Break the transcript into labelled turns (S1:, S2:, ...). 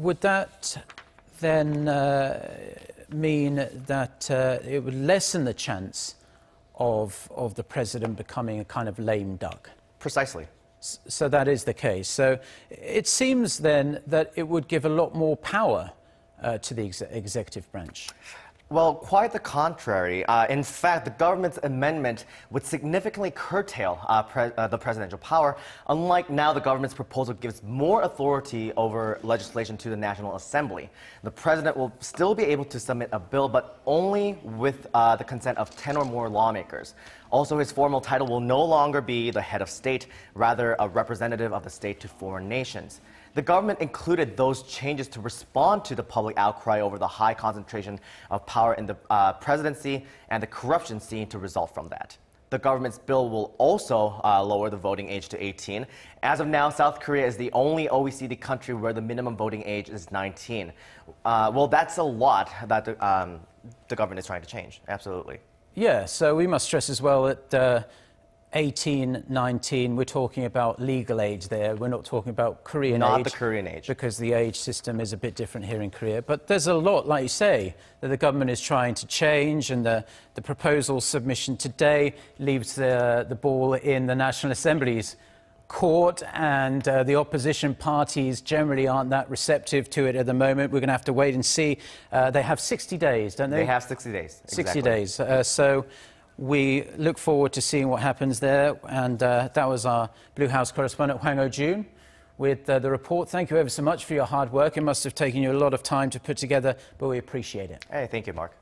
S1: Would that then uh, mean that uh, it would lessen the chance of, of the president becoming a kind of lame duck? Precisely. so that is the case. So it seems then that it would give a lot more power uh, to the ex executive branch. Well, quite the contrary.
S2: Uh, in fact, the government's amendment would significantly curtail uh, pre uh, the presidential power. Unlike now, the government's proposal gives more authority over legislation to the National Assembly. The president will still be able to submit a bill, but only with uh, the consent of 10 or more lawmakers. Also, his formal title will no longer be the head of state, rather, a representative of the state to foreign nations. The government included those changes to respond to the public outcry over the high concentration of power in the uh, presidency and the corruption seen to result from that. The government's bill will also uh, lower the voting age to 18. As of now, South Korea is the only OECD country where the minimum voting age is 19. Uh, well, that's a lot that the, um, the, government is trying to change, absolutely.
S1: Yeah, so we must stress as well that. Uh, 18, 19, we're talking about legal age there. We're not talking about Korean not age. Not the Korean age. Because the age system is a bit different here in Korea. But there's a lot, like you say, that the government is trying to change, and the, the proposal submission today leaves the, the ball in the National Assembly's court, and uh, the opposition parties generally aren't that receptive to it at the moment. We're going to have to wait and see. Uh, they have 60 days, don't they? They have 60 days. Exactly. 60 days. Uh, so we look forward to seeing what happens there. And uh, that was our Blue House correspondent, Huang O-Jun, with uh, the report. Thank you ever so much for your hard work. It must have taken you a lot of time to put together, but we appreciate it. Hey, thank you, Mark.